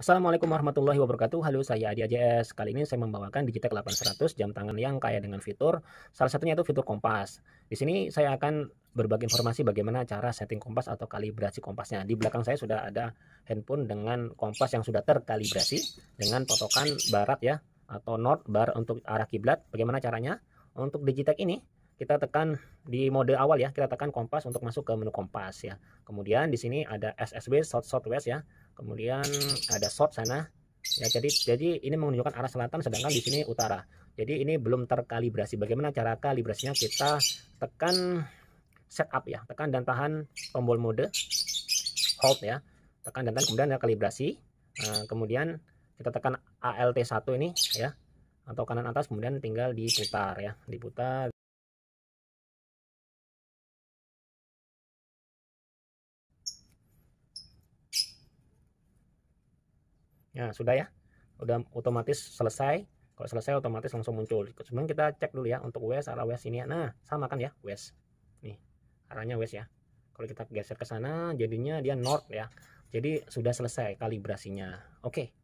Assalamualaikum warahmatullahi wabarakatuh. Halo, saya Adi AJS. Kali ini saya membawakan Digitech 800 jam tangan yang kaya dengan fitur. Salah satunya itu fitur kompas. Di sini saya akan berbagi informasi bagaimana cara setting kompas atau kalibrasi kompasnya. Di belakang saya sudah ada handphone dengan kompas yang sudah terkalibrasi dengan patokan barat ya atau north bar untuk arah kiblat. Bagaimana caranya? Untuk Digitech ini kita tekan di mode awal ya, kita tekan kompas untuk masuk ke menu kompas ya. Kemudian di sini ada SSW South Southwest ya kemudian ada short sana ya jadi jadi ini menunjukkan arah selatan sedangkan di sini utara jadi ini belum terkalibrasi bagaimana cara kalibrasinya kita tekan setup ya tekan dan tahan tombol mode hold ya tekan dan tahan kemudian ada kalibrasi nah, kemudian kita tekan ALT1 ini ya atau kanan atas kemudian tinggal diputar ya diputar Nah, sudah ya. Udah otomatis selesai. Kalau selesai otomatis langsung muncul. sebenarnya kita cek dulu ya untuk west arah west ini. Ya. Nah, sama kan ya west. Nih, arahnya west ya. Kalau kita geser ke sana jadinya dia north ya. Jadi sudah selesai kalibrasinya. Oke. Okay.